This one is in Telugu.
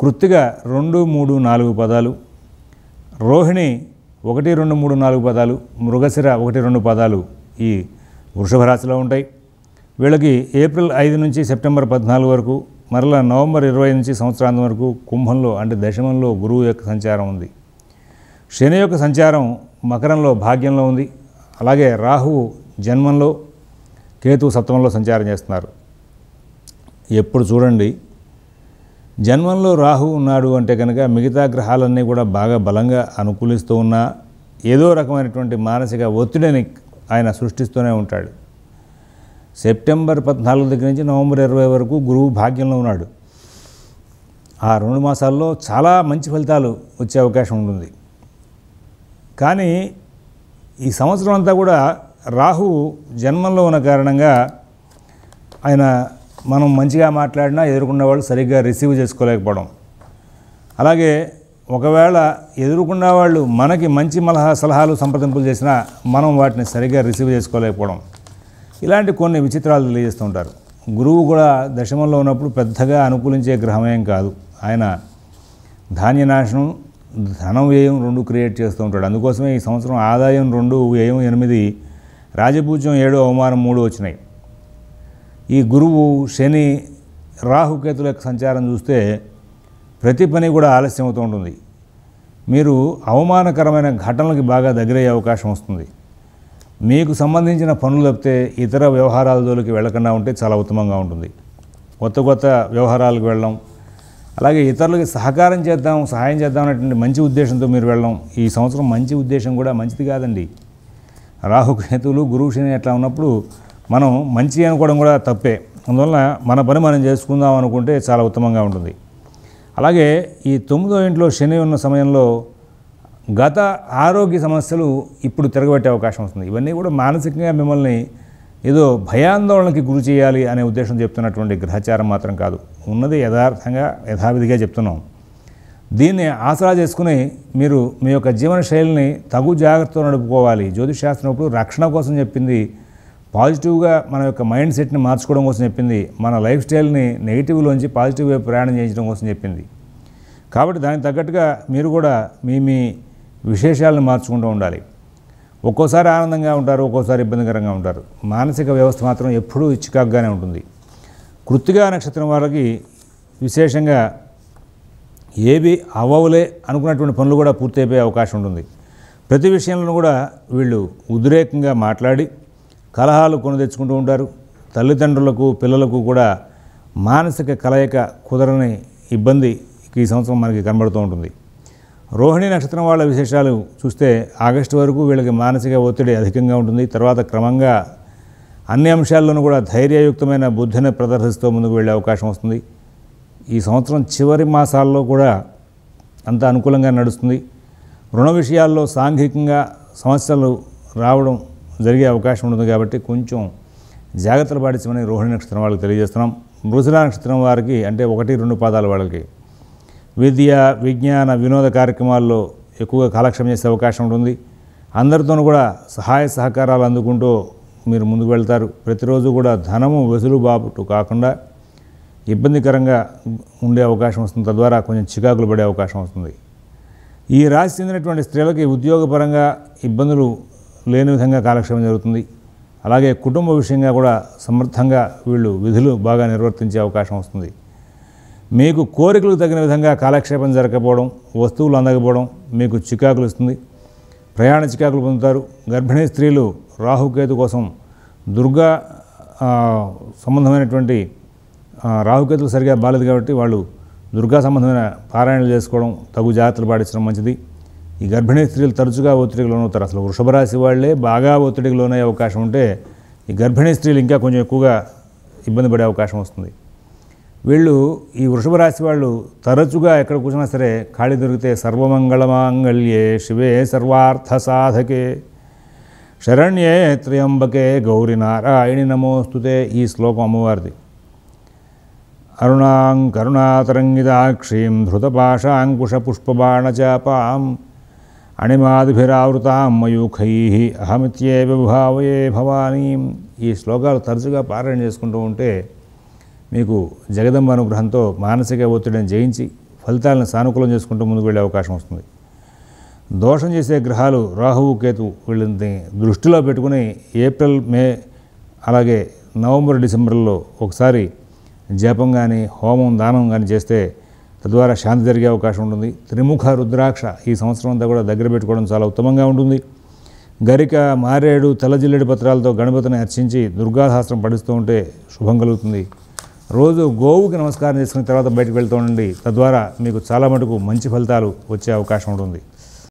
కృత్తిగా రెండు మూడు నాలుగు పదాలు రోహిణి ఒకటి రెండు మూడు నాలుగు పదాలు మృగశిర ఒకటి రెండు పదాలు ఈ వృషభ రాశిలో ఉంటాయి వీళ్ళకి ఏప్రిల్ ఐదు నుంచి సెప్టెంబర్ పద్నాలుగు వరకు మరలా నవంబర్ ఇరవై నుంచి సంవత్సరాంతం వరకు కుంభంలో అంటే దశమంలో గురువు యొక్క సంచారం ఉంది శని యొక్క సంచారం మకరంలో భాగ్యంలో ఉంది అలాగే రాహువు జన్మంలో కేతు సప్తమంలో సంచారం చేస్తున్నారు ఎప్పుడు చూడండి జన్మంలో రాహు ఉన్నాడు అంటే కనుక మిగతా గ్రహాలన్నీ కూడా బాగా బలంగా అనుకూలిస్తూ ఉన్నా ఏదో రకమైనటువంటి మానసిక ఒత్తిడిని ఆయన సృష్టిస్తూనే ఉంటాడు సెప్టెంబర్ పద్నాలుగు దగ్గర నుంచి నవంబర్ ఇరవై వరకు గురువు భాగ్యంలో ఉన్నాడు ఆ రెండు మాసాల్లో చాలా మంచి ఫలితాలు వచ్చే అవకాశం ఉంటుంది కానీ ఈ సంవత్సరం అంతా కూడా రాహు జన్మంలో ఉన్న కారణంగా ఆయన మనం మంచిగా మాట్లాడినా ఎదుర్కొన్న వాళ్ళు సరిగ్గా రిసీవ్ చేసుకోలేకపోవడం అలాగే ఒకవేళ ఎదుర్కొన్న వాళ్ళు మనకి మంచి మలహా సలహాలు సంప్రదింపులు చేసినా మనం వాటిని సరిగ్గా రిసీవ్ చేసుకోలేకపోవడం ఇలాంటి కొన్ని విచిత్రాలు తెలియజేస్తూ ఉంటారు గురువు కూడా దశమంలో ఉన్నప్పుడు పెద్దగా అనుకూలించే గ్రహమేం కాదు ఆయన ధాన్య నాశనం ధనం వ్యయం రెండు క్రియేట్ చేస్తూ ఉంటాడు అందుకోసమే ఈ సంవత్సరం ఆదాయం రెండు వ్యయం ఎనిమిది రాజపూజ్యం ఏడు అవమానం మూడు వచ్చినాయి ఈ గురువు శని రాహుకేతుల యొక్క సంచారం చూస్తే ప్రతి పని కూడా ఆలస్యమవుతూ ఉంటుంది మీరు అవమానకరమైన ఘటనలకి బాగా దగ్గరయ్యే అవకాశం వస్తుంది మీకు సంబంధించిన పనులు తప్పితే ఇతర వ్యవహారాల జోలికి వెళ్ళకుండా ఉంటే చాలా ఉత్తమంగా ఉంటుంది కొత్త కొత్త వ్యవహారాలకు వెళ్ళడం అలాగే ఇతరులకి సహకారం చేద్దాం సహాయం చేద్దాం అనేటువంటి మంచి ఉద్దేశంతో మీరు వెళ్ళడం ఈ సంవత్సరం మంచి ఉద్దేశం కూడా మంచిది కాదండి రాహుకేతువులు గురువు శని ఎట్లా ఉన్నప్పుడు మనం మంచి అనుకోవడం కూడా తప్పే అందువల్ల మన పని మనం చేసుకుందాం అనుకుంటే చాలా ఉత్తమంగా ఉంటుంది అలాగే ఈ తొమ్మిదో ఇంట్లో శని ఉన్న సమయంలో గత ఆరోగ్య సమస్యలు ఇప్పుడు తిరగబెట్టే అవకాశం వస్తుంది ఇవన్నీ కూడా మానసికంగా మిమ్మల్ని ఏదో భయాందోళనకి గురి చేయాలి అనే ఉద్దేశం చెప్తున్నటువంటి గ్రహచారం మాత్రం కాదు ఉన్నది యథార్థంగా యథావిధిగా చెప్తున్నాం దీన్ని ఆసరా చేసుకుని మీరు మీ యొక్క జీవన శైలిని తగు జాగ్రత్తతో నడుపుకోవాలి జ్యోతిష్ శాస్త్రం ఇప్పుడు రక్షణ కోసం చెప్పింది పాజిటివ్గా మన యొక్క మైండ్ సెట్ని మార్చుకోవడం కోసం చెప్పింది మన లైఫ్ స్టైల్ని నెగిటివ్లోంచి పాజిటివ్ వైపు ప్రయాణం చేయించడం కోసం చెప్పింది కాబట్టి దానికి తగ్గట్టుగా మీరు కూడా మీ మీ విశేషాలను మార్చుకుంటూ ఉండాలి ఒక్కోసారి ఆనందంగా ఉంటారు ఒక్కోసారి ఇబ్బందికరంగా ఉంటారు మానసిక వ్యవస్థ మాత్రం ఎప్పుడూ చికాగ్గానే ఉంటుంది కృత్తిగా నక్షత్రం వాళ్ళకి విశేషంగా ఏవి అవ్వవులే అనుకున్నటువంటి పనులు కూడా పూర్తయిపోయే అవకాశం ఉంటుంది ప్రతి విషయంలో కూడా వీళ్ళు ఉద్రేకంగా మాట్లాడి కలహాలు కొని తెచ్చుకుంటూ ఉంటారు తల్లిదండ్రులకు పిల్లలకు కూడా మానసిక కలయిక కుదరని ఇబ్బంది ఈ సంవత్సరం మనకి కనబడుతూ ఉంటుంది రోహిణి నక్షత్రం వాళ్ళ విశేషాలు చూస్తే ఆగస్టు వరకు వీళ్ళకి మానసిక ఒత్తిడి అధికంగా ఉంటుంది తర్వాత క్రమంగా అన్ని అంశాల్లోనూ కూడా ధైర్యయుక్తమైన బుద్ధిని ప్రదర్శిస్తూ ముందుకు వెళ్ళే అవకాశం వస్తుంది ఈ సంవత్సరం చివరి మాసాల్లో కూడా అంత అనుకూలంగా నడుస్తుంది రుణ విషయాల్లో సాంఘికంగా సమస్యలు రావడం జరిగే అవకాశం ఉంటుంది కాబట్టి కొంచెం జాగ్రత్తలు పాటించమని రోహిణి నక్షత్రం వాళ్ళకి తెలియజేస్తున్నాం మృదుల నక్షత్రం వారికి అంటే ఒకటి రెండు పాదాలు వాళ్ళకి విద్య విజ్ఞాన వినోద కార్యక్రమాల్లో ఎక్కువగా కాలక్షేమం చేసే అవకాశం ఉంటుంది అందరితోనూ కూడా సహాయ సహకారాలు అందుకుంటూ మీరు ముందుకు వెళ్తారు ప్రతిరోజు కూడా ధనము వెసులుబాటు కాకుండా ఇబ్బందికరంగా ఉండే అవకాశం వస్తుంది తద్వారా కొంచెం చికాకులు పడే అవకాశం వస్తుంది ఈ రాశి చెందినటువంటి స్త్రీలకి ఉద్యోగపరంగా ఇబ్బందులు లేని విధంగా కాలక్షేమం జరుగుతుంది అలాగే కుటుంబ విషయంగా కూడా సమర్థంగా వీళ్ళు విధులు బాగా నిర్వర్తించే అవకాశం వస్తుంది మీకు కోరికలకు తగిన విధంగా కాలక్షేపం జరగకపోవడం వస్తువులు అందకపోవడం మీకు చికాకులు ఇస్తుంది ప్రయాణ చికాకులు పొందుతారు గర్భిణీ స్త్రీలు రాహుకేతు కోసం దుర్గా సంబంధమైనటువంటి రాహుకేతులు సరిగా బాలేదు కాబట్టి వాళ్ళు దుర్గా సంబంధమైన పారాయణలు చేసుకోవడం తగు జాగ్రత్తలు పాటించడం మంచిది ఈ గర్భిణీ స్త్రీలు తరచుగా ఒత్తిడికి లోనవుతారు అసలు వృషభ రాశి వాళ్ళే బాగా ఒత్తిడికి అవకాశం ఉంటే ఈ గర్భిణీ స్త్రీలు ఇంకా కొంచెం ఎక్కువగా ఇబ్బంది పడే అవకాశం వస్తుంది వీళ్ళు ఈ వృషభ రాశి వాళ్ళు తరచుగా ఎక్కడ కూర్చున్నా సరే ఖాళీ దొరికితే సర్వమంగళమాంగళ్యే శివే సర్వార్థ సాధకే శరణ్యే త్రియంబకే గౌరి నారాయణి నమోస్తుతే ఈ శ్లోకం అమ్మవారిది అరుణాం ధృతపాషాంకుష పుష్పబాణచాపాం అణిమాదిభిరావృతాం మయూఖై అహమిత్యే విభావయే భవానీ ఈ శ్లోకాలు తరచుగా పారాయణ చేసుకుంటూ ఉంటే మీకు జగదంబ అనుగ్రహంతో మానసిక ఒత్తిడిని జయించి ఫలితాలను సానుకూలం చేసుకుంటూ ముందుకు వెళ్ళే అవకాశం వస్తుంది దోషం చేసే గ్రహాలు రాహువు కేతు వీళ్ళని దృష్టిలో పెట్టుకుని ఏప్రిల్ మే అలాగే నవంబర్ డిసెంబర్లో ఒకసారి జపం కానీ హోమం దానం కానీ చేస్తే తద్వారా శాంతి జరిగే అవకాశం ఉంటుంది త్రిముఖ రుద్రాక్ష ఈ సంవత్సరం అంతా కూడా దగ్గర పెట్టుకోవడం చాలా ఉత్తమంగా ఉంటుంది గరిక మారేడు తలజిల్లెడి పత్రాలతో గణపతిని అర్చించి దుర్గాసహస్రం పఠిస్తూ ఉంటే శుభం కలుగుతుంది రోజు గోవుకి నమస్కారం చేసుకున్న తర్వాత బయటకు వెళ్తూ ఉండండి తద్వారా మీకు చాలా మటుకు మంచి ఫలితాలు వచ్చే అవకాశం ఉంటుంది